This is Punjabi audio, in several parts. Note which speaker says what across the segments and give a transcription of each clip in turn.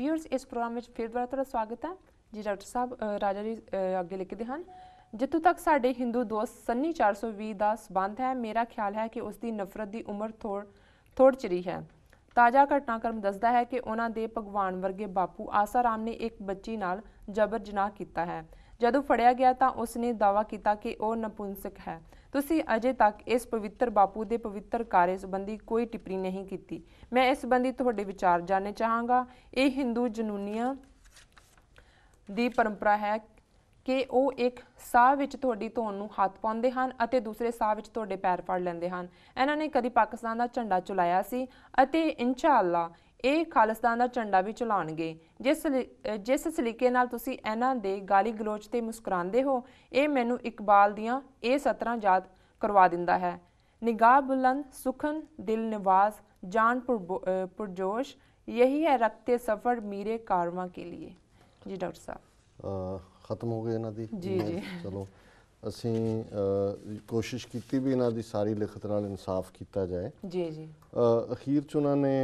Speaker 1: ਵਿਊਅਰਸ ਇਸ ਪ੍ਰੋਗਰਾਮ ਵਿੱਚ ਫਿਰ ਦੁਬਾਰਾ ਤੁਹਾਡਾ ਸਵਾਗਤ ਹੈ ਜੀ ਡਾਕਟਰ ਸਾਹਿਬ ਰਾਜਾ ਜੀ ਅੱਗੇ ਲਿਖਦੇ ਹਨ ਜਿੱਥੋਂ ਤੱਕ ਸਾਡੇ ਹਿੰਦੂ ਦੋਸਤ ਸੰਨੀ 420 ਦਾ ਸਬੰਧ ਹੈ ਮੇਰਾ ਖਿਆਲ ਹੈ ਕਿ ਉਸ ਦੀ ਨਫ਼ਰਤ ਦੀ ਉਮਰ ਥੋੜ ਥੋੜ ਚਰੀ ਹੈ ਤਾਜ਼ਾ ਘਟਨਾਕ੍ਰਮ ਦੱਸਦਾ ਹੈ ਕਿ ਉਹਨਾਂ ਦੇ ਭਗਵਾਨ ਵਰਗੇ ਬਾਪੂ ਆਸਾਰਾਮ ਨੇ ਇੱਕ ਬੱਚੀ ਨਾਲ ਜਬਰ ਜਨਾਹ ਕੀਤਾ ਹੈ ਜਦੋਂ ਫੜਿਆ ਗਿਆ ਤਾਂ ਉਸ ਨੇ ਦਾਵਾ ਕੀਤਾ ਕਿ ਉਹ ਨਪੁੰਸਕ ਹੈ ਤੁਸੀਂ ਅਜੇ ਤੱਕ ਇਸ ਪਵਿੱਤਰ ਬਾਪੂ ਦੇ ਪਵਿੱਤਰ ਕਾਰਜ ਸੰਬੰਧੀ ਕੋਈ ਟਿੱਪਣੀ ਨਹੀਂ ਕੀਤੀ ਮੈਂ ਇਸ ਸੰਬੰਧੀ ਤੁਹਾਡੇ ਵਿਚਾਰ ਜਾਣਨੇ ਚਾਹਾਂਗਾ ਇਹ ਹਿੰਦੂ ਜਨੂਨੀਆਂ ਦੀ ਪਰੰਪਰਾ ਹੈ ਕਿ ਉਹ ਇੱਕ ਸਾਹ ਵਿੱਚ ਤੁਹਾਡੀ ਧੌਣ ਨੂੰ ਹੱਥ ਪਾਉਂਦੇ ਹਨ ਅਤੇ ਦੂਸਰੇ ਸਾਹ ਵਿੱਚ ਤੁਹਾਡੇ ਪੈਰ ਫੜ ਲੈਂਦੇ ਹਨ ਇਹਨਾਂ ਨੇ ਕਦੀ ਪਾਕਿਸਤਾਨ ਦਾ ਝੰਡਾ ਚੁਲਾਇਆ ਸੀ ਅਤੇ ਇਨਸ਼ਾਅੱਲਾ ਇਹ ਖਾਲਿਸਤਾਨ ਦਾ ਝੰਡਾ ਵੀ ਚਲਾਉਣਗੇ ਜਿਸ ਜਿਸ ਸਲੀਕੇ ਨਾਲ ਤੁਸੀਂ ਇਹਨਾਂ ਦੇ ਗਾਲੀ ਗਲੋਚ ਤੇ ਮੁਸਕਰਾਉਂਦੇ ਹੋ ਇਹ ਮੈਨੂੰ ਇਕਬਾਲ ਦੀਆਂ ਇਹ ਸਤਰਾਂ ਯਾਦ ਕਰਵਾ ਦਿੰਦਾ ਹੈ ਨਿਗਾਹ ਬੁਲੰਦ ਸੁਖਨ ਦਿਲ ਨਿਵਾਸ ਜਾਨ ਪੁਰਜੋਸ਼ ਇਹੀ ਹੈ ਰਖਤੇ ਸਫਰ ਮੀਰੇ ਕਾਰਵਾ ਕੇ ਲਈ ਜੀ ਡਾਕਟਰ
Speaker 2: ਸਾਹਿਬ ਖਤਮ ਹੋ ਗਏ ਇਹਨਾਂ ਦੀ ਜੀ ਜੀ ਚਲੋ ਅਸੀਂ ਕੋਸ਼ਿਸ਼ ਕੀਤੀ ਵੀ ਇਹਨਾਂ ਦੀ ਸਾਰੀ ਲਿਖਤ ਨਾਲ ਇਨਸਾਫ ਕੀਤਾ ਜਾਏ ਜੀ ਜੀ ਅਖੀਰ ਚ ਉਹਨਾਂ ਨੇ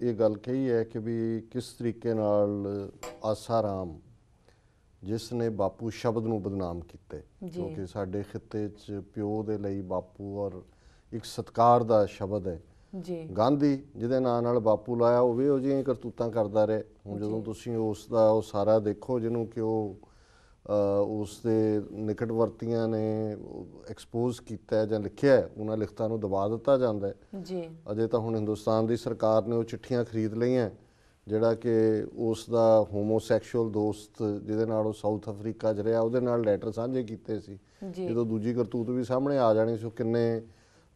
Speaker 2: ਇਹ ਗੱਲ ਕਹੀ ਹੈ ਕਿ ਵੀ ਕਿਸ ਤਰੀਕੇ ਨਾਲ ਆਸਾਰਾਮ ਜਿਸ ਨੇ ਬਾਪੂ ਸ਼ਬਦ ਨੂੰ ਬਦਨਾਮ ਕੀਤੇ ਕਿਉਂਕਿ ਸਾਡੇ ਖਿੱਤੇ 'ਚ ਪਿਓ ਦੇ ਲਈ ਬਾਪੂ ਔਰ ਇੱਕ ਸਤਕਾਰ ਦਾ ਸ਼ਬਦ ਹੈ ਜੀ ਗਾਂਧੀ ਜਿਹਦੇ ਨਾਂ ਨਾਲ ਬਾਪੂ ਲਾਇਆ ਉਹ ਵੀ ਉਹ ਜਿਹੀਆਂ ਕਰਤੂਤਾਂ ਕਰਦਾ ਰਿਹਾ ਹੁਣ ਜਦੋਂ ਤੁਸੀਂ ਉਸ ਦਾ ਉਹ ਸਾਰਾ ਦੇਖੋ ਜਿਹਨੂੰ ਕਿ ਉਹ ਉਸ ਦੇ ਨਿਕਟਵਰਤੀਆਂ ਨੇ ਐਕਸਪੋਜ਼ ਕੀਤਾ ਜਾਂ ਲਿਖਿਆ ਉਹਨਾਂ ਲਿਖਤਾਂ ਨੂੰ ਦਬਾ ਦਿੱਤਾ ਜਾਂਦਾ ਹੈ ਜੀ ਅਜੇ ਤਾਂ ਹੁਣ ਹਿੰਦੁਸਤਾਨ ਦੀ ਸਰਕਾਰ ਨੇ ਉਹ ਚਿੱਠੀਆਂ ਖਰੀਦ ਲਈਆਂ ਜਿਹੜਾ ਕਿ ਉਸ ਦਾ ਹੋਮੋਸੈਕਸ਼ੂਅਲ ਦੋਸਤ ਜਿਹਦੇ ਨਾਲ ਉਹ ਸਾਊਥ ਅਫਰੀਕਾ 'ਚ ਰਿਹਾ ਉਹਦੇ ਨਾਲ ਲੈਟਰ ਸਾਂਝੇ ਕੀਤੇ ਸੀ ਜਦੋਂ ਦੂਜੀ ਕਰਤੂਤ ਵੀ ਸਾਹਮਣੇ ਆ ਜਾਣੀ ਸੀ ਕਿੰਨੇ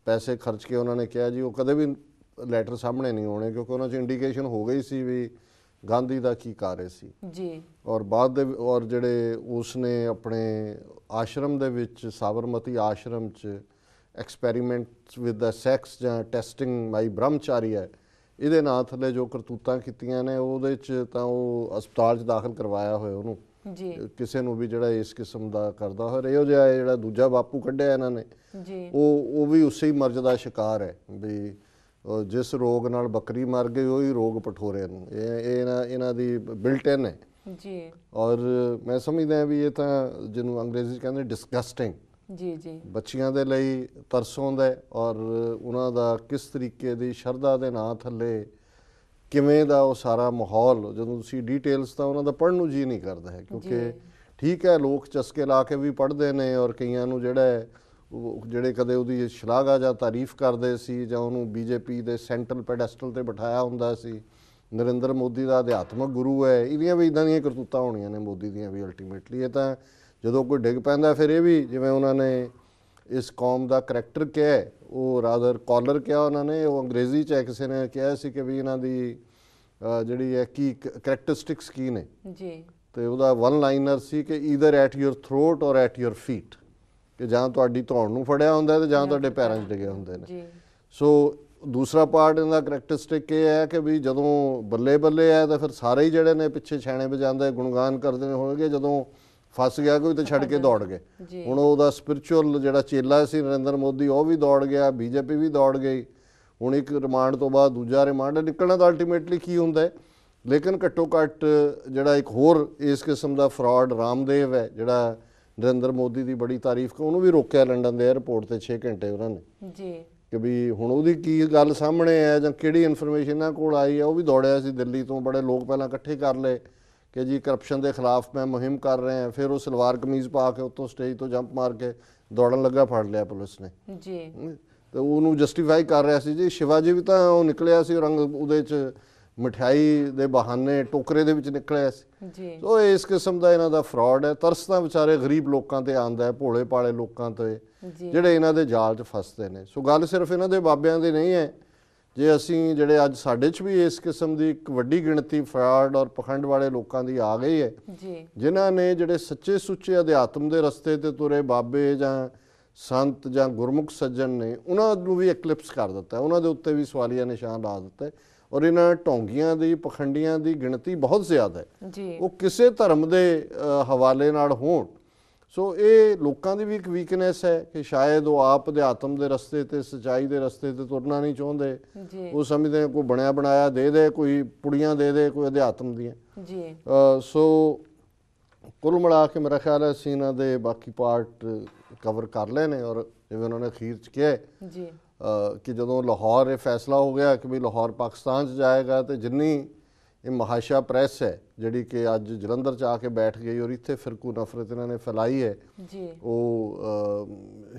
Speaker 2: ਪੈਸੇ ਖਰਚ ਕੇ ਉਹਨਾਂ ਨੇ ਕਿਹਾ ਜੀ ਉਹ ਕਦੇ ਵੀ ਲੈਟਰ ਸਾਹਮਣੇ ਨਹੀਂ ਆਉਣੇ ਕਿਉਂਕਿ ਉਹਨਾਂ 'ਚ ਇੰਡੀਕੇਸ਼ਨ ਹੋ ਗਈ ਸੀ ਵੀ ਗਾਂਧੀ ਦਾ ਕੀ ਰਹੀ ਸੀ ਜੀ ਔਰ ਬਾਅਦ ਦੇ ਔਰ ਜਿਹੜੇ ਉਸਨੇ ਆਪਣੇ ਆਸ਼ਰਮ ਦੇ ਵਿੱਚ ਸਾਬਰਮਤੀ ਆਸ਼ਰਮ 'ਚ ਐਕਸਪੈਰੀਮੈਂਟਸ ਵਿਦ ਦਾ ਸੈਕਸ ਜਾਂ ਟੈਸਟਿੰਗ ਮਾਈ ਬ੍ਰਹਮਚਾਰੀ ਹੈ ਇਹਦੇ ਨਾਂ ਥੱਲੇ ਜੋ ਕਰਤੂਤਾਂ ਕੀਤੀਆਂ ਨੇ ਉਹਦੇ 'ਚ ਤਾਂ ਉਹ ਹਸਪਤਾਲ 'ਚ ਦਾਖਲ ਕਰਵਾਇਆ ਹੋਇਆ ਉਹਨੂੰ ਜੀ ਕਿਸੇ ਨੂੰ ਵੀ ਜਿਹੜਾ ਇਸ ਕਿਸਮ ਦਾ ਕਰਦਾ ਹੋਇਆ ਰਿਹਾ ਜਿਹੜਾ ਦੂਜਾ ਬਾਪੂ ਕੱਢਿਆ ਇਹਨਾਂ ਨੇ ਜੀ ਉਹ ਉਹ ਵੀ ਉਸੇ ਹੀ ਮਰਜ਼ ਦਾ ਸ਼ਿਕਾਰ ਹੈ ਵੀ ਜਿਸ ਰੋਗ ਨਾਲ ਬੱਕਰੀ ਮਰ ਗਈ ਉਹ ਹੀ ਰੋਗ ਪਠੋਰੇ ਨੂੰ ਇਹ ਇਹ ਇਹਨਾਂ ਇਹਨਾਂ ਦੀ ਬਿਲਟ ਇਨ ਹੈ ਜੀ ਔਰ ਮੈਂ ਸਮਝਦਾ ਹਾਂ ਵੀ ਇਹ ਤਾਂ ਜਿਹਨੂੰ ਅੰਗਰੇਜ਼ੀ ਕਹਿੰਦੇ ਡਿਸਗਸਟਿੰਗ ਜੀ ਜੀ ਬੱਚੀਆਂ ਦੇ ਲਈ ਤਰਸੋਂ ਦਾ ਔਰ ਉਹਨਾਂ ਦਾ ਕਿਸ ਤਰੀਕੇ ਦੀ ਸ਼ਰਧਾ ਦੇ ਨਾਂ ਥੱਲੇ ਕਿਵੇਂ ਦਾ ਉਹ ਸਾਰਾ ਮਾਹੌਲ ਜਦੋਂ ਤੁਸੀਂ ਡੀਟੇਲਸ ਤਾਂ ਉਹਨਾਂ ਦਾ ਪੜਨ ਨੂੰ ਜੀ ਨਹੀਂ ਕਰਦਾ ਹੈ ਕਿਉਂਕਿ ਠੀਕ ਹੈ ਲੋਕ ਚਸਕੇ ਲਾ ਕੇ ਵੀ ਪੜਦੇ ਨੇ ਔਰ ਕਈਆਂ ਨੂੰ ਜਿਹੜਾ ਹੈ ਜਿਹੜੇ ਕਦੇ ਉਹਦੀ ਸ਼ਲਾਘਾ ਜਾਂ ਤਾਰੀਫ ਕਰਦੇ ਸੀ ਜਾਂ ਉਹਨੂੰ ਬੀਜੇਪੀ ਦੇ ਸੈਂਟਰਲ ਪੈਡੈਸਟਲ ਤੇ ਬਿਠਾਇਆ ਹੁੰਦਾ ਸੀ ਨਰਿੰਦਰ ਮੋਦੀ ਦਾ ਅਧਿਆਤਮਕ ਗੁਰੂ ਹੈ ਇਹਦੀਆਂ ਵੀ ਇਦਾਂ ਦੀਆਂ ਕਰਤੂਤਾਂ ਹੋਣੀਆਂ ਨੇ ਮੋਦੀ ਦੀਆਂ ਵੀ ਅਲਟੀਮੇਟਲੀ ਇਹ ਤਾਂ ਜਦੋਂ ਕੋਈ ਡਿੱਗ ਪੈਂਦਾ ਫਿਰ ਇਹ ਵੀ ਜਿਵੇਂ ਉਹਨਾਂ ਨੇ ਇਸ ਕੌਮ ਦਾ ਕੈਰੈਕਟਰ ਕਿਹਾ ਉਹ ਰਾਦਰ ਕਾਲਰ ਕਿਹਾ ਉਹਨਾਂ ਨੇ ਉਹ ਅੰਗਰੇਜ਼ੀ ਚ ਕਿਸੇ ਨੇ ਕਿਹਾ ਸੀ ਕਿ ਵੀ ਇਹਨਾਂ ਦੀ ਜਿਹੜੀ ਹੈ ਕੀ ਕੈਰੈਕਟਰਿਸਟਿਕਸ ਕੀ ਨੇ ਜੀ ਤੇ ਉਹਦਾ ਵਨ ਲਾਈਨਰ ਸੀ ਕਿ either at your throat or at your feet ਕਿ ਜਾਂ ਤੁਹਾਡੀ ਧੌਣ ਨੂੰ ਫੜਿਆ ਹੁੰਦਾ ਤੇ ਜਾਂ ਤੁਹਾਡੇ ਪੈਰਾਂ 'ਚ ਡਿੱਗੇ ਹੁੰਦੇ ਨੇ ਜੀ ਸੋ ਦੂਸਰਾ ਪਾਰਟ ਇਹਦਾ ਕੈਰੈਕਟਰਿਸਟਿਕ ਇਹ ਹੈ ਕਿ ਵੀ ਜਦੋਂ ਬੱਲੇ ਬੱਲੇ ਆ ਤਾਂ ਫਿਰ ਸਾਰੇ ਹੀ ਜਿਹੜੇ ਨੇ ਪਿੱਛੇ ਛਾਣੇ ਵਜਾਉਂਦੇ ਗੁਣਗਾਨ ਕਰਦੇ ਹੋਣਗੇ ਜਦੋਂ ਫਸ ਗਿਆ ਕੋਈ ਤਾਂ ਛੱਡ ਕੇ ਦੌੜ ਗਏ ਹੁਣ ਉਹਦਾ ਸਪਿਰਚੁਅਲ ਜਿਹੜਾ ਚੇਲਾ ਸੀ ਨਰਿੰਦਰ ਮੋਦੀ ਉਹ ਵੀ ਦੌੜ ਗਿਆ ਬੀਜੇਪੀ ਵੀ ਦੌੜ ਗਈ ਹੁਣ ਇੱਕ ਰਿਮਾਂਡ ਤੋਂ ਬਾਅਦ ਦੂਜਾ ਰਿਮਾਂਡ ਨਿਕਲਣਾ ਤਾਂ ਅਲਟੀਮੇਟਲੀ ਕੀ ਹੁੰਦਾ ਲੇਕਿਨ ਘੱਟੋ ਘੱਟ ਜਿਹੜਾ ਇੱਕ ਹੋਰ ਇਸ ਕਿਸਮ ਦਾ ਫਰਾਡ ਰਾਮਦੇਵ ਹੈ ਜਿਹੜਾ ਨਰਿੰਦਰ ਮੋਦੀ ਦੀ ਬੜੀ ਤਾਰੀਫ ਉਹਨੂੰ ਵੀ ਰੋਕਿਆ ਲੰਡਨ ਦੇ 에ਰਪੋਰਟ ਤੇ 6 ਘੰਟੇ ਉਹਨਾਂ ਨੇ ਜੀ ਕਿ ਵੀ ਹੁਣ ਉਹਦੀ ਕੀ ਗੱਲ ਸਾਹਮਣੇ ਆ ਜਾਂ ਕਿਹੜੀ ਇਨਫੋਰਮੇਸ਼ਨ ਇਹਨਾਂ ਕੋਲ ਆਈ ਆ ਉਹ ਵੀ ਦੌੜਿਆ ਸੀ ਦਿੱਲੀ ਤੋਂ ਬੜੇ ਲੋਕ ਪਹਿਲਾਂ ਇਕੱਠੇ ਕਰ ਲਏ ਕਿ ਜੀ ਕਰਪਸ਼ਨ ਦੇ ਖਿਲਾਫ ਮੈਂ ਮੁਹਿੰਮ ਕਰ ਰਹੇ ਹਾਂ ਫਿਰ ਉਹ ਸਲਵਾਰ ਕਮੀਜ਼ ਪਾ ਕੇ ਉੱਤੋਂ ਸਟੇਜ ਤੋਂ ਜੰਪ ਮਾਰ ਕੇ ਦੌੜਨ ਲੱਗਾ ਫੜ ਲਿਆ ਪੁਲਿਸ ਨੇ ਜੀ ਤੇ ਉਹਨੂੰ ਜਸਟੀਫਾਈ ਕਰ ਰਿਹਾ ਸੀ ਜੀ ਸ਼ਿਵਾਜੀ ਵੀ ਤਾਂ ਉਹ ਨਿਕਲਿਆ ਸੀ ਰੰਗ ਉਹਦੇ ਚ ਮਠਿਆਈ ਦੇ ਬਹਾਨੇ ਟੋਕਰੇ ਦੇ ਵਿੱਚ ਨਿਕਲਿਆ ਸੀ ਜੀ ਸੋ ਇਸ ਕਿਸਮ ਦਾ ਇਹਨਾਂ ਦਾ ਫਰਾਡ ਹੈ ਤਰਸ ਵਿਚਾਰੇ ਗਰੀਬ ਲੋਕਾਂ ਤੇ ਆਂਦਾ ਹੈ ਭੋਲੇ ਪਾਲੇ ਲੋਕਾਂ ਤੇ ਜਿਹੜੇ ਇਹਨਾਂ ਦੇ ਜਾਲ 'ਚ ਫਸਦੇ ਨੇ ਸੋ ਗੱਲ ਸਿਰਫ ਇਹਨਾਂ ਦੇ ਬਾਬਿਆਂ ਦੀ ਨਹੀਂ ਹੈ ਜੇ ਅਸੀਂ ਜਿਹੜੇ ਅੱਜ ਸਾਡੇ 'ਚ ਵੀ ਇਸ ਕਿਸਮ ਦੀ ਇੱਕ ਵੱਡੀ ਗਿਣਤੀ ਫਰਾਡ ਔਰ ਪਖੰਡ ਵਾਲੇ ਲੋਕਾਂ ਦੀ ਆ ਗਈ ਹੈ ਜੀ ਜਿਨ੍ਹਾਂ ਨੇ ਜਿਹੜੇ ਸੱਚੇ ਸੁੱਚੇ ਅਧਿਆਤਮ ਦੇ ਰਸਤੇ ਤੇ ਤੁਰੇ ਬਾਬੇ ਜਾਂ ਸੰਤ ਜਾਂ ਗੁਰਮੁਖ ਸੱਜਣ ਨੇ ਉਹਨਾਂ ਨੂੰ ਵੀ ਐਕਲਿਪਸ ਕਰ ਦਿੱਤਾ ਉਹਨਾਂ ਦੇ ਉੱਤੇ ਵੀ ਸਵਾਲੀਆ ਨਿਸ਼ਾਨ ਲਾ ਦਿੱਤਾ ਔਰ ਇਹਨਾਂ ਢੋਂਗੀਆਂ ਦੀ ਪਖੰਡੀਆਂ ਦੀ ਗਿਣਤੀ ਬਹੁਤ ਜ਼ਿਆਦਾ ਹੈ ਜੀ ਉਹ ਕਿਸੇ ਧਰਮ ਦੇ ਹਵਾਲੇ ਨਾਲ ਹੋਣ ਸੋ ਇਹ ਲੋਕਾਂ ਦੀ ਵੀ ਇੱਕ ਵੀਕਨੈਸ ਹੈ ਕਿ ਸ਼ਾਇਦ ਉਹ ਆਪ ਦੇ ਆਤਮ ਦੇ ਰਸਤੇ ਤੇ ਸਚਾਈ ਦੇ ਰਸਤੇ ਤੇ ਤੁਰਨਾ ਨਹੀਂ ਚਾਹੁੰਦੇ ਉਹ ਸਮਝਦੇ ਕੋਈ ਬਣਿਆ ਬਣਾਇਆ ਦੇ ਦੇ ਕੋਈ ਪੁੜੀਆਂ ਦੇ ਦੇ ਕੋਈ ਅਧਿਆਤਮ ਦੀਆਂ ਜੀ ਸੋ ਕੁੱਲ ਮਿਲਾ ਕੇ ਮੇਰਾ ਖਿਆਲ ਹੈ ਸੀਨਾ ਦੇ ਬਾਕੀ ਪਾਰਟ ਕਵਰ ਕਰ ਲੈਣੇ ਔਰ ਜਿਵੇਂ ਉਹਨਾਂ ਨੇ ਅਖੀਰ ਚ ਕਿਹਾ ਜੀ ਕਿ ਜਦੋਂ ਲਾਹੌਰ ਇਹ ਫੈਸਲਾ ਹੋ ਗਿਆ ਕਿ ਵੀ ਲਾਹੌਰ ਪਾਕਿਸਤਾਨ 'ਚ ਜਾਏਗਾ ਤੇ ਜਿੰਨੀ ਇਹ ਮਹਾਸ਼ਾ ਪ੍ਰੈਸ ਹੈ ਜਿਹੜੀ ਕਿ ਅੱਜ ਜਲੰਧਰ 'ਚ ਆ ਕੇ ਬੈਠ ਗਈ ਔਰ ਇੱਥੇ ਫਿਰਕੂ ਨਫ਼ਰਤ ਇਹਨਾਂ ਨੇ ਫੈਲਾਈ ਹੈ ਜੀ ਉਹ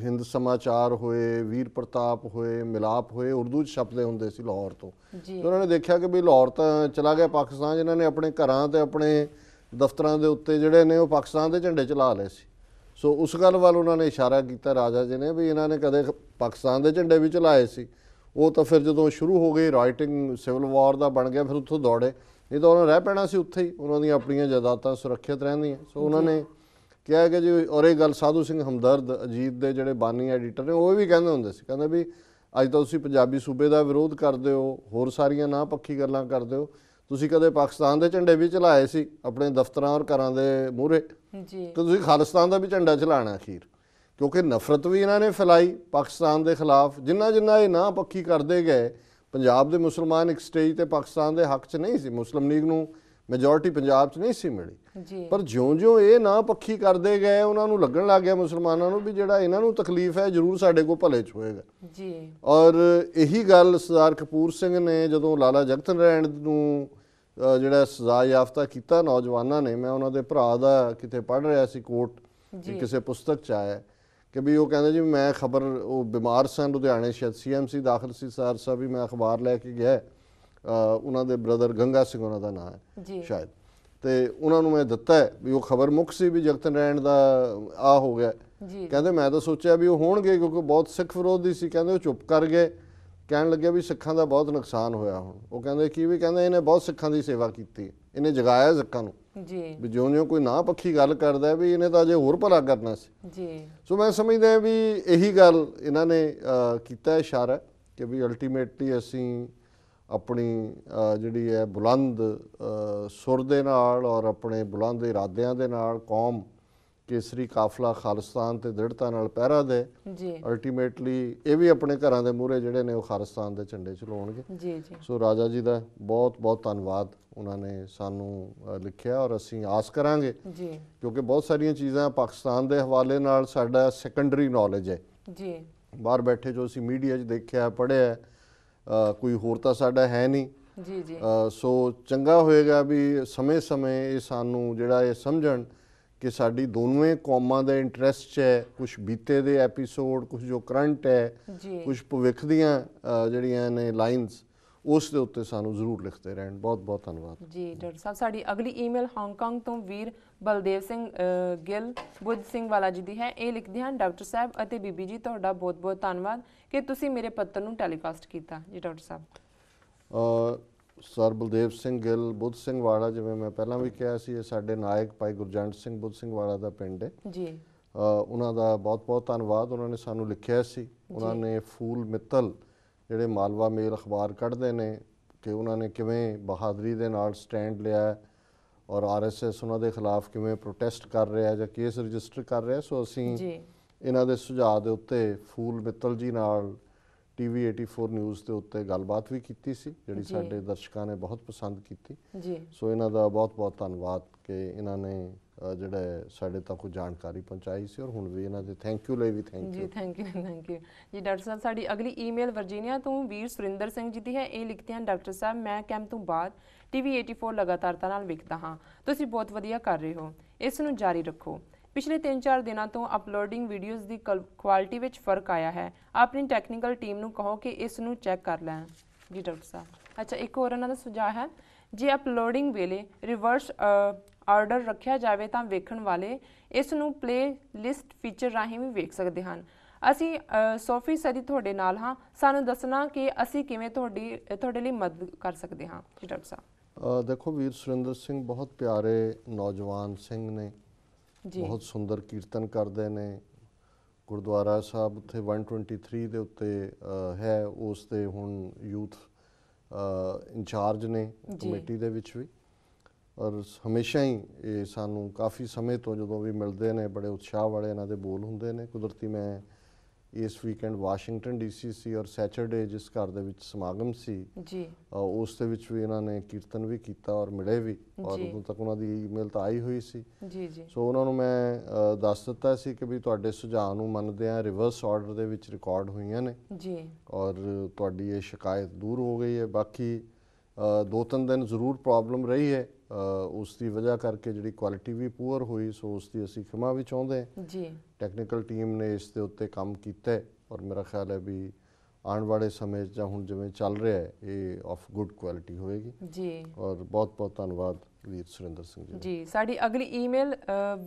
Speaker 2: ਹਿੰਦ ਸਮਾਚਾਰ ਹੋਏ ਵੀਰ ਪ੍ਰਤਾਪ ਹੋਏ ਮਿਲਾਪ ਹੋਏ ਉਰਦੂ 'ਚ ਛਪਦੇ ਹੁੰਦੇ ਸੀ ਲਾਹੌਰ ਤੋਂ ਤੇ ਉਹਨਾਂ ਨੇ ਦੇਖਿਆ ਕਿ ਵੀ ਲਾਹੌਰ ਤਾਂ ਚਲਾ ਗਿਆ ਪਾਕਿਸਤਾਨ ਜਿਨ੍ਹਾਂ ਨੇ ਆਪਣੇ ਘਰਾਂ ਤੇ ਆਪਣੇ ਦਫ਼ਤਰਾਂ ਦੇ ਉੱਤੇ ਜਿਹੜੇ ਨੇ ਉਹ ਪਾਕਿਸਤਾਨ ਦੇ ਝੰਡੇ ਚਲਾ ਲਏ ਸੀ ਸੋ ਉਸ ਗੱਲ ਵੱਲ ਉਹਨਾਂ ਨੇ ਇਸ਼ਾਰਾ ਕੀਤਾ ਰਾਜਾ ਜੀ ਨੇ ਵੀ ਇਹਨਾਂ ਨੇ ਕਦੇ ਪਾਕਿਸਤਾਨ ਦੇ ਝੰਡੇ ਵੀ ਚਲਾਏ ਸੀ ਉਹ ਤਾਂ ਫਿਰ ਜਦੋਂ ਸ਼ੁਰੂ ਹੋ ਗਈ ਰਾਈਟਿੰਗ ਸਿਵਲ ਵਾਰ ਦਾ ਬਣ ਗਿਆ ਫਿਰ ਉੱਥੋਂ ਦੌੜੇ ਨਹੀਂ ਤਾਂ ਉਹਨਾਂ ਰਹਿ ਪੈਣਾ ਸੀ ਉੱਥੇ ਹੀ ਉਹਨਾਂ ਦੀਆਂ ਆਪਣੀਆਂ ਜਾਇਦਾਦਾਂ ਸੁਰੱਖਿਅਤ ਰਹਿੰਦੀਆਂ ਸੋ ਉਹਨਾਂ ਨੇ ਕਿਹਾ ਕਿ ਜੀ ਔਰ ਇਹ ਗੱਲ ਸਾਧੂ ਸਿੰਘ ਹਮਦਰਦ ਅਜੀਤ ਦੇ ਜਿਹੜੇ ਬਾਨੀ ਐਡੀਟਰ ਨੇ ਉਹ ਵੀ ਕਹਿੰਦੇ ਹੁੰਦੇ ਸੀ ਕਹਿੰਦੇ ਵੀ ਅੱਜ ਤਾਂ ਤੁਸੀਂ ਪੰਜਾਬੀ ਸੂਬੇ ਦਾ ਵਿਰੋਧ ਕਰਦੇ ਹੋ ਹੋਰ ਸਾਰੀਆਂ ਨਾ ਪੱਖੀ ਗੱਲਾਂ ਕਰਦੇ ਹੋ ਤੁਸੀਂ ਕਦੇ ਪਾਕਿਸਤਾਨ ਦੇ ਝੰਡੇ ਵੀ ਚਲਾਏ ਸੀ ਆਪਣੇ ਦਫ਼ਤਰਾਂ ਔਰ ਘਰਾਂ ਦੇ ਮੂਹਰੇ ਜੀ ਕਿ ਤੁਸੀਂ ਖਾਲਿਸਤਾਨ ਦਾ ਵੀ ਝੰਡਾ ਚਲਾਣਾ ਅਖੀਰ ਕਿਉਂਕਿ ਨਫ਼ਰਤ ਵੀ ਇਹਨਾਂ ਨੇ ਫੈਲਾਈ ਪਾਕਿਸਤਾਨ ਦੇ ਖਿਲਾਫ ਜਿੰਨਾ ਜਿੰਨਾ ਇਹ ਨਾ ਪੱਕੀ ਕਰਦੇ ਗਏ ਪੰਜਾਬ ਦੇ ਮੁਸਲਮਾਨ ਇੱਕ ਸਟੇਜ ਤੇ ਪਾਕਿਸਤਾਨ ਦੇ ਹੱਕ 'ਚ ਨਹੀਂ ਸੀ ਮੁਸਲਮ ਲੀਗ ਨੂੰ ਮੈਜੋਰਟੀ ਪੰਜਾਬ 'ਚ ਨਹੀਂ ਸੀ ਮਿਲੀ ਪਰ ਜਿਉਂ-ਜਿਉਂ ਇਹ ਨਾ ਪੱਖੀ ਕਰਦੇ ਗਏ ਉਹਨਾਂ ਨੂੰ ਲੱਗਣ ਲੱਗ ਗਿਆ ਮੁਸਲਮਾਨਾਂ ਨੂੰ ਵੀ ਜਿਹੜਾ ਇਹਨਾਂ ਨੂੰ ਤਕਲੀਫ ਹੈ ਜ਼ਰੂਰ ਸਾਡੇ ਕੋਲ ਭਲੇ 'ਚ ਹੋਏਗਾ ਜੀ ਔਰ ਇਹੀ ਗੱਲ ਸਰਦਾਰ ਕਪੂਰ ਸਿੰਘ ਨੇ ਜਦੋਂ ਲਾਲਾ ਜਗਤ ਨਾਰਾਇਣ ਨੂੰ ਜਿਹੜਾ ਸਜ਼ਾ ਯਾਫਤਾ ਕੀਤਾ ਨੌਜਵਾਨਾਂ ਨੇ ਮੈਂ ਉਹਨਾਂ ਦੇ ਭਰਾ ਦਾ ਕਿਤੇ ਪੜ ਰਿਹਾ ਸੀ ਕੋਟ ਕਿਸੇ ਪੁਸਤਕ 'ਚ ਆਇਆ ਕਿ ਵੀ ਉਹ ਕਹਿੰਦਾ ਜੀ ਮੈਂ ਖਬਰ ਉਹ ਬਿਮਾਰ ਸਨ ਲੁਧਿਆਣੇ ਸ਼ਾਇਦ ਸੀਐਮਸੀ ਦਾਖਲ ਸੀ ਸਾਹਿਬ ਵੀ ਮੈਂ ਅਖਬਾਰ ਲੈ ਕੇ ਗਿਆ ਉਹਨਾਂ ਦੇ ਬ੍ਰਦਰ ਗੰਗਾ ਸਿੰਘ ਉਹਨਾਂ ਦਾ ਨਾਮ ਹੈ ਸ਼ਾਇਦ ਤੇ ਉਹਨਾਂ ਨੂੰ ਮੈਂ ਦਿੱਤਾ ਹੈ ਵੀ ਉਹ ਖਬਰ ਮੁੱਕ ਸੀ ਵੀ ਜਗਤ ਨਾਰਾਇਣ ਦਾ ਆ ਹੋ ਗਿਆ ਕਹਿੰਦੇ ਮੈਂ ਤਾਂ ਸੋਚਿਆ ਵੀ ਉਹ ਹੋਣਗੇ ਕਿਉਂਕਿ ਬਹੁਤ ਸਿੱਖ ਵਿਰੋਧੀ ਸੀ ਕਹਿੰਦੇ ਉਹ ਚੁੱਪ ਕਰ ਗਏ ਕਹਿਣ ਲੱਗੇ ਵੀ ਸਿੱਖਾਂ ਦਾ ਬਹੁਤ ਨੁਕਸਾਨ ਹੋਇਆ ਹੁਣ ਉਹ ਕਹਿੰਦੇ ਕੀ ਵੀ ਕਹਿੰਦੇ ਇਹਨੇ ਬਹੁਤ ਸਿੱਖਾਂ ਦੀ ਸੇਵਾ ਕੀਤੀ ਇਹਨੇ ਜਗਾਇਆ ਸਿੱਖਾਂ ਨੂੰ ਜੀ ਵੀ ਜਿਉਂ-ਜਿਉਂ ਕੋਈ ਨਾ ਪੱਖੀ ਗੱਲ ਕਰਦਾ ਵੀ ਇਹਨੇ ਤਾਂ ਅਜੇ ਹੋਰ ਭਲਾ ਕਰਨਾ ਸੀ ਜੀ ਸੋ ਮੈਂ ਸਮਝਦਾ ਵੀ ਇਹੀ ਗੱਲ ਇਹਨਾਂ ਨੇ ਕੀਤਾ ਇਸ਼ਾਰਾ ਕਿ ਵੀ ਅਲਟੀਮੇਟਲੀ ਅਸੀਂ ਆਪਣੀ ਜਿਹੜੀ ਹੈ ਬੁਲੰਦ ਸੁਰ ਦੇ ਨਾਲ ਔਰ ਆਪਣੇ ਬੁਲੰਦ ਇਰਾਦਿਆਂ ਦੇ ਨਾਲ ਕੌਮ ਕੇਸਰੀ ਕਾਫਲਾ ਖਾਲਸਤਾਨ ਤੇ ਦ੍ਰਿੜਤਾ ਨਾਲ ਪਹਿਰਾ ਦੇ ਜੀ ਅਲਟੀਮੇਟਲੀ ਇਹ ਵੀ ਆਪਣੇ ਘਰਾਂ ਦੇ ਮੂਹਰੇ ਜਿਹੜੇ ਨੇ ਉਹ ਖਾਲਸਤਾਨ ਦੇ ਝੰਡੇ ਚਲਾਉਣਗੇ ਜੀ ਜੀ ਸੋ ਰਾਜਾ ਜੀ ਦਾ ਬਹੁਤ ਬਹੁਤ ਧੰਨਵਾਦ ਉਹਨਾਂ ਨੇ ਸਾਨੂੰ ਲਿਖਿਆ ਔਰ ਅਸੀਂ ਆਸ ਕਰਾਂਗੇ ਜੀ ਕਿਉਂਕਿ ਬਹੁਤ ਸਾਰੀਆਂ ਚੀਜ਼ਾਂ ਪਾਕਿਸਤਾਨ ਦੇ ਹਵਾਲੇ ਨਾਲ ਸਾਡਾ ਸੈਕੰਡਰੀ ਨੌਲੇਜ ਹੈ ਜੀ ਬਾਹਰ ਬੈਠੇ ਜੋ ਅਸੀਂ ਮੀਡੀਆ 'ਚ ਦੇਖਿਆ ਪੜ੍ਹਿਆ ਕੋਈ ਹੋਰ ਤਾਂ ਸਾਡਾ ਹੈ ਨਹੀਂ ਜੀ ਜੀ ਸੋ ਚੰਗਾ ਹੋਏਗਾ ਵੀ ਸਮੇਂ-ਸਮੇਂ ਇਹ ਸਾਨੂੰ ਜਿਹੜਾ ਇਹ ਸਮਝਣ ਕਿ ਸਾਡੀ ਦੋਨੋਂ ਕੌਮਾਂ ਦੇ ਇੰਟਰਸਟ ਹੈ ਕੁਝ ਬੀਤੇ ਦੇ ਐਪੀਸੋਡ ਕੁਝ ਜੋ ਕਰੰਟ ਹੈ ਕੁਝ ਭਵਿੱਖ ਦੀਆਂ ਜਿਹੜੀਆਂ ਨੇ ਲਾਈਨਸ ਉਸ ਦੇ ਉੱਤੇ ਸਾਨੂੰ ਜ਼ਰੂਰ ਲਿਖਦੇ ਰਹਿਣ ਬਹੁਤ ਬਹੁਤ ਧੰਨਵਾਦ
Speaker 1: ਜੀ ਡਾਕਟਰ ਸਾਹਿਬ ਸਾਡੀ ਅਗਲੀ ਈਮੇਲ ਹਾਂਗਕਾਂਗ ਤੋਂ ਵੀਰ ਬਲਦੇਵ ਸਿੰਘ ਗਿੱਲ ਬੁੱਧ ਸਿੰਘ ਵਾਲਾ ਜੀ ਦੀ ਹੈ ਇਹ ਲਿਖਦੇ ਹਨ ਡਾਕਟਰ ਸਾਹਿਬ ਅਤੇ ਬੀਬੀ ਜੀ ਤੁਹਾਡਾ ਬਹੁਤ ਬਹੁਤ ਧੰਨਵਾਦ ਕਿ ਤੁਸੀਂ ਮੇਰੇ ਪੱਤਰ ਨੂੰ ਟੈਲੀਕਾਸਟ ਕੀਤਾ ਜੀ ਡਾਕਟਰ
Speaker 2: ਸਾਹਿਬ ਸਰ ਬਲਦੇਵ ਸਿੰਘ ਗਿੱਲ ਬੁੱਧ ਸਿੰਘ ਵਾਲਾ ਜਿਵੇਂ ਮੈਂ ਪਹਿਲਾਂ ਵੀ ਕਿਹਾ ਸੀ ਇਹ ਸਾਡੇ ਨਾਇਕ ਭਾਈ ਗੁਰਜੰਟ ਸਿੰਘ ਬੁੱਧ ਸਿੰਘ ਵਾਲਾ ਦਾ ਪਿੰਡ ਹੈ ਜੀ ਉਹਨਾਂ ਦਾ ਬਹੁਤ ਬਹੁਤ ਧੰਨਵਾਦ ਉਹਨਾਂ ਨੇ ਸਾਨੂੰ ਲਿਖਿਆ ਸੀ ਉਹਨਾਂ ਨੇ ਫੂਲ ਮਿੱਤਲ ਜਿਹੜੇ ਮਾਲਵਾ ਮੇਲ ਅਖਬਾਰ ਕੱਢਦੇ ਨੇ ਕਿ ਉਹਨਾਂ ਨੇ ਕਿਵੇਂ ਬਹਾਦਰੀ ਦੇ ਨਾਲ ਸਟੈਂਡ ਲਿਆ ਔਰ ਆਰਐਸਐਸ ਉਹਨਾਂ ਦੇ ਖਿਲਾਫ ਕਿਵੇਂ ਪ੍ਰੋਟੈਸਟ ਕਰ ਰਿਹਾ ਹੈ ਜਾਂ ਕੇਸ ਰਜਿਸਟਰ ਕਰ ਰਿਹਾ ਸੋ ਅਸੀਂ ਜੀ ਇਹਨਾਂ ਦੇ ਸੁਝਾਅ ਦੇ ਉੱਤੇ ਫੂਲ ਮਿੱਤਲ ਜੀ ਨਾਲ ਟੀਵੀ 84 ਨਿਊਜ਼ ਦੇ ਉੱਤੇ ਗੱਲਬਾਤ ਵੀ ਕੀਤੀ ਸੀ ਜਿਹੜੀ ਸਾਡੇ ਦਰਸ਼ਕਾਂ ਨੇ ਬਹੁਤ ਪਸੰਦ ਕੀਤੀ ਜੀ ਸੋ ਇਹਨਾਂ ਦਾ ਬਹੁਤ ਬਹੁਤ ਧੰਨਵਾਦ ਕਿ ਇਹਨਾਂ ਨੇ ਜਿਹੜਾ ਸਾਡੇ ਤੱਕ ਜਾਣਕਾਰੀ ਪਹੁੰਚਾਈ ਸੀ ਔਰ ਹੁਣ ਵੀ ਇਹਨਾਂ ਦੇ ਥੈਂਕ ਯੂ ਲਈ ਵੀ thank you ji
Speaker 1: thank you thank you ji doctor sahib ਸਾਡੀ ਅਗਲੀ ਈਮੇਲ ਵਰਜੀਨੀਆ ਤੋਂ ਵੀਰ ਸੁਰਿੰਦਰ ਸਿੰਘ ਜੀ ਦੀ ਹੈ ਇਹ ਲਿਖਦੇ ਹਨ ਡਾਕਟਰ ਸਾਹਿਬ ਮੈਂ ਕੈਂਪ ਤੋਂ ਬਾਅਦ ਟੀਵੀ 84 ਲਗਾਤਾਰਤਾ ਨਾਲ ਵਿਖਦਾ ਹਾਂ ਤੁਸੀਂ ਬਹੁਤ ਵਧੀਆ ਕਰ ਰਹੇ ਹੋ ਇਸ ਨੂੰ ਜਾਰੀ ਰੱਖੋ ਪਿਛਲੇ 3-4 ਦਿਨਾਂ ਤੋਂ ਅਪਲੋਡਿੰਗ ਵੀਡੀਓਜ਼ ਦੀ ਕੁਆਲਿਟੀ ਵਿੱਚ ਫਰਕ ਆਇਆ ਹੈ ਆਪਣੀ ਟੈਕਨੀਕਲ ਟੀਮ ਨੂੰ ਕਹੋ ਕਿ ਇਸ ਨੂੰ ਚੈੱਕ ਕਰ ਲੈਣ ਜੀ ਡਾਕਟਰ ਸਾਹਿਬ ਅੱਛਾ ਇੱਕ ਹੋਰ ਇਹਨਾਂ ਦਾ ਸੁਝਾਅ ਹੈ ਜੇ ਅਪਲੋਡਿੰਗ ਵੇਲੇ ਰਿਵਰਸ ਆਰਡਰ ਰੱਖਿਆ ਜਾਵੇ ਤਾਂ ਵੇਖਣ ਵਾਲੇ ਇਸ ਨੂੰ ਪਲੇ ਲਿਸਟ ਫੀਚਰ ਰਾਹੀਂ ਵੀ ਵੇਖ ਸਕਦੇ ਹਨ ਅਸੀਂ ਸੋਫੀ ਸਦੀ ਤੁਹਾਡੇ ਨਾਲ ਹਾਂ ਸਾਨੂੰ ਦੱਸਣਾ ਕਿ ਅਸੀਂ ਕਿਵੇਂ ਤੁਹਾਡੀ ਤੁਹਾਡੇ ਲਈ ਮਦਦ ਕਰ ਸਕਦੇ ਹਾਂ ਡਾਕਟਰ
Speaker 2: ਸਾਹਿਬ ਦੇਖੋ ਵੀਰ ਸੁਰਿੰਦਰ ਸਿੰਘ ਬਹੁਤ ਪਿਆਰੇ ਨੌਜਵਾਨ ਸਿੰਘ ਨੇ ਜੀ ਬਹੁਤ ਸੁੰਦਰ ਕੀਰਤਨ ਕਰਦੇ ਨੇ ਗੁਰਦੁਆਰਾ ਸਾਹਿਬ ਉੱਥੇ 123 ਦੇ ਉੱਤੇ ਹੈ ਉਸ ਤੇ ਹੁਣ ਯੂਥ ਇੰਚਾਰਜ ਨੇ ਕਮੇਟੀ ਦੇ ਵਿੱਚ ਵੀ ਔਰ ਹਮੇਸ਼ਾ ਹੀ ਇਹ ਸਾਨੂੰ ਕਾਫੀ ਸਮੇਂ ਤੋਂ ਜਦੋਂ ਵੀ ਮਿਲਦੇ ਨੇ ਬੜੇ ਉਤਸ਼ਾਹ ਵਾਲੇ ਇਹਨਾਂ ਦੇ ਬੋਲ ਹੁੰਦੇ ਨੇ ਕੁਦਰਤੀ ਮੈਂ ਇਸ ਵੀਕਐਂਡ ਵਾਸ਼ਿੰਗਟਨ ਡੀਸੀ ਸੀ ਔਰ ਸੈਚਰਡੇ ਜਿਸ ਘਰ ਦੇ ਵਿੱਚ ਸਮਾਗਮ ਸੀ ਜੀ ਉਸ ਦੇ ਵਿੱਚ ਵੀ ਇਹਨਾਂ ਨੇ ਕੀਰਤਨ ਵੀ ਕੀਤਾ ਔਰ ਮਿਲੇ ਵੀ ਔਰ ਉਦੋਂ ਤੱਕ ਉਹਨਾਂ ਦੀ ਈਮੇਲ ਤਾਂ ਆਈ ਹੋਈ ਸੀ ਜੀ ਜੀ ਸੋ ਉਹਨਾਂ ਨੂੰ ਮੈਂ ਦੱਸ ਦਿੱਤਾ ਸੀ ਕਿ ਵੀ ਤੁਹਾਡੇ ਸੁਝਾਅ ਨੂੰ ਮੰਨਦੇ ਆ ਰਿਵਰਸ ਆਰਡਰ ਦੇ ਵਿੱਚ ਰਿਕਾਰਡ ਹੋਈਆਂ ਨੇ ਜੀ ਔਰ ਤੁਹਾਡੀ ਇਹ ਸ਼ਿਕਾਇਤ ਦੂਰ ਹੋ ਗਈ ਹੈ ਬਾਕੀ ਦੋ ਤਿੰਨ ਦਿਨ ਜ਼ਰੂਰ ਪ੍ਰੋਬਲਮ ਰਹੀ ਹੈ ਉਸ ਦੀ ਵਜ੍ਹਾ ਕਰਕੇ ਜਿਹੜੀ ਕੁਆਲਿਟੀ ਵੀ ਪੂਅਰ ਹੋਈ ਸੋ ਉਸ ਦੀ ਅਸੀਂ ਖਿਮਾ ਵੀ ਚਾਹੁੰਦੇ ਹਾਂ ਜੀ ਟੈਕਨੀਕਲ ਟੀਮ ਨੇ ਇਸ ਦੇ ਉੱਤੇ ਕੰਮ ਕੀਤਾ ਔਰ ਮੇਰਾ ਖਿਆਲ ਹੈ ਵੀ ਆਉਣ ਵਾਲੇ ਸਮੇਂ ਜਾਂ ਹੁਣ ਜਿਵੇਂ ਚੱਲ ਰਿਹਾ ਹੈ ਇਹ ਆਫ ਗੁੱਡ ਕੁਆਲਿਟੀ ਹੋਏਗੀ ਜੀ ਔਰ ਬਹੁਤ ਬਹੁਤ ਧੰਨਵਾਦ ਵੀਰ ਸੁਰਿੰਦਰ ਸਿੰਘ ਜੀ
Speaker 1: ਜੀ ਸਾਡੀ ਅਗਲੀ ਈਮੇਲ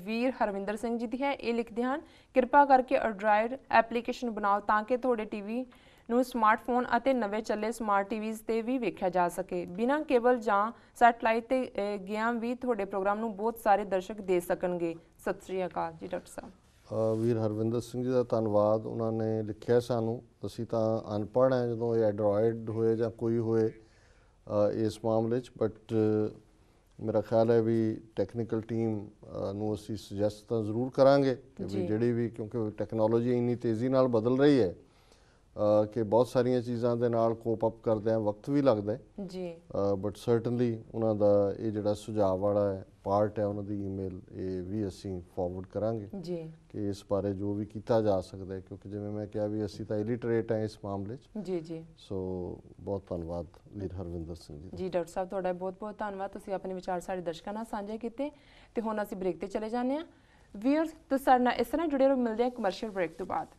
Speaker 1: ਵੀਰ ਹਰਵਿੰਦਰ ਸਿੰਘ ਜੀ ਦੀ ਹੈ ਇਹ ਲਿਖਦੇ ਹਨ ਕਿਰਪਾ ਕਰਕੇ ਐਂਡਰਾਇਡ ਐਪਲੀਕੇਸ਼ਨ ਬਣਾਓ ਤਾਂ ਕਿ ਤੁਹਾਡੇ ਟੀਵੀ ਨੂੰ ਸਮਾਰਟਫੋਨ ਅਤੇ ਨਵੇਂ ਚੱਲੇ ਸਮਾਰਟ ਟੀਵੀਜ਼ ਤੇ ਵੀ ਵੇਖਿਆ ਜਾ ਸਕੇ ਬਿਨਾਂ ਕੇਬਲ ਜਾਂ ਸੈਟਲਾਈਟ ਤੇ ਗਿਆ ਵੀ ਤੁਹਾਡੇ ਪ੍ਰੋਗਰਾਮ ਨੂੰ ਬਹੁਤ ਸਾਰੇ ਦਰਸ਼ਕ ਦੇ ਸਕਣਗੇ ਸਤਿ ਸ੍ਰੀ ਅਕਾਲ ਜੀ ਡਾਕਟਰ
Speaker 2: ਸਾਹਿਬ ਵੀਰ ਹਰਵਿੰਦਰ ਸਿੰਘ ਜੀ ਦਾ ਧੰਨਵਾਦ ਉਹਨਾਂ ਨੇ ਲਿਖਿਆ ਸਾਨੂੰ ਅਸੀਂ ਤਾਂ ਅਨਪੜ੍ਹ ਹਾਂ ਜਦੋਂ ਇਹ ਐਂਡਰੋਇਡ ਹੋਏ ਜਾਂ ਕੋਈ ਹੋਏ ਇਸ ਮਾਮਲੇ 'ਚ ਬਟ ਮੇਰਾ ਖਿਆਲ ਹੈ ਵੀ ਟੈਕਨੀਕਲ ਟੀਮ ਨੂੰ ਅਸੀਂ ਸੁਜੈਸਟ ਤਾਂ ਜ਼ਰੂਰ ਕਰਾਂਗੇ ਕਿ ਵੀ ਜਿਹੜੀ ਵੀ ਕਿਉਂਕਿ ਟੈਕਨੋਲੋਜੀ ਇੰਨੀ ਤੇਜ਼ੀ ਨਾਲ ਬਦਲ ਰਹੀ ਹੈ ਕਿ ਬਹੁਤ ਸਾਰੀਆਂ ਚੀਜ਼ਾਂ ਦੇ ਨਾਲ ਕੋਪ ਅਪ ਕਰਦੇ ਆ ਵਕਤ ਵੀ ਲੱਗਦਾ ਹੈ ਜੀ ਬਟ ਸਰਟਨਲੀ ਉਹਨਾਂ ਦਾ ਇਹ ਜਿਹੜਾ ਸੁਝਾਅ ਵਾਲਾ ਹੈ ਪਾਰਟ ਹੈ ਉਹਨਾਂ ਦੀ ਈਮੇਲ ਇਹ ਵੀ ਅਸੀਂ ਫਾਰਵਰਡ ਕਰਾਂਗੇ ਜੀ ਕਿ ਇਸ ਬਾਰੇ ਜੋ ਵੀ ਕੀਤਾ ਜਾ ਸਕਦਾ ਹੈ ਕਿਉਂਕਿ ਜਿਵੇਂ ਮੈਂ ਕਿਹਾ ਵੀ ਅਸੀਂ ਤਾਂ ਇਲਿਟਰੇਟ ਹਾਂ ਇਸ ਮਾਮਲੇ 'ਚ ਜੀ ਜੀ ਸੋ ਬਹੁਤ ਧੰਨਵਾਦ ਵੀਰ ਹਰਵਿੰਦਰ ਸਿੰਘ ਜੀ ਜੀ
Speaker 1: ਡਾਕਟਰ ਸਾਹਿਬ ਤੁਹਾਡਾ ਬਹੁਤ-ਬਹੁਤ ਧੰਨਵਾਦ ਤੁਸੀਂ ਆਪਣੇ ਵਿਚਾਰ ਸਾਡੇ ਦਰਸ਼ਕਾਂ ਨਾਲ ਸਾਂਝੇ ਕੀਤੇ ਤੇ ਹੁਣ ਅਸੀਂ ਬ੍ਰੇਕ ਤੇ ਚਲੇ ਜਾਂਦੇ ਆ ਵੀਅਰਸ ਤੁਸੀਂ ਸਾਡੇ ਨਾਲ ਇਸ ਤਰ੍ਹਾਂ ਜੁੜੇ ਰਹੋ ਮਿਲਦੇ ਆ ਕਮਰਸ਼ੀਅਲ ਬ੍ਰੇਕ ਤੋਂ ਬਾਅਦ